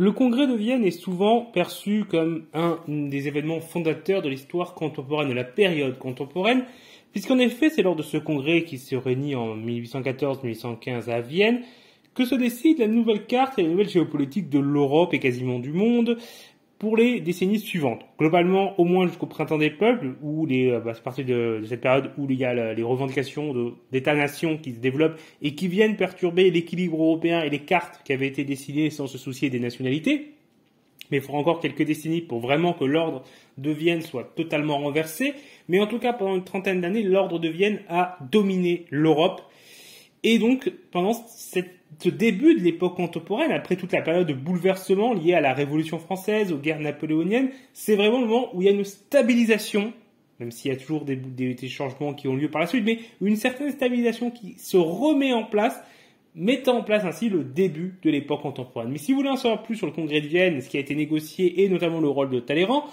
Le congrès de Vienne est souvent perçu comme un des événements fondateurs de l'histoire contemporaine, de la période contemporaine, puisqu'en effet c'est lors de ce congrès qui se réunit en 1814-1815 à Vienne que se décide la nouvelle carte et la nouvelle géopolitique de l'Europe et quasiment du monde, pour les décennies suivantes. Globalement, au moins jusqu'au printemps des peuples, où les, euh, bah, c'est parti de, cette période où il y a euh, les revendications d'États-nations qui se développent et qui viennent perturber l'équilibre européen et les cartes qui avaient été dessinées sans se soucier des nationalités. Mais il faudra encore quelques décennies pour vraiment que l'ordre de Vienne soit totalement renversé. Mais en tout cas, pendant une trentaine d'années, l'ordre de Vienne a dominé l'Europe. Et donc, pendant ce début de l'époque contemporaine, après toute la période de bouleversement liée à la Révolution française, aux guerres napoléoniennes, c'est vraiment le moment où il y a une stabilisation, même s'il y a toujours des, changements qui ont lieu par la suite, mais une certaine stabilisation qui se remet en place, mettant en place ainsi le début de l'époque contemporaine. Mais si vous voulez en savoir plus sur le congrès de Vienne, ce qui a été négocié et notamment le rôle de Talleyrand,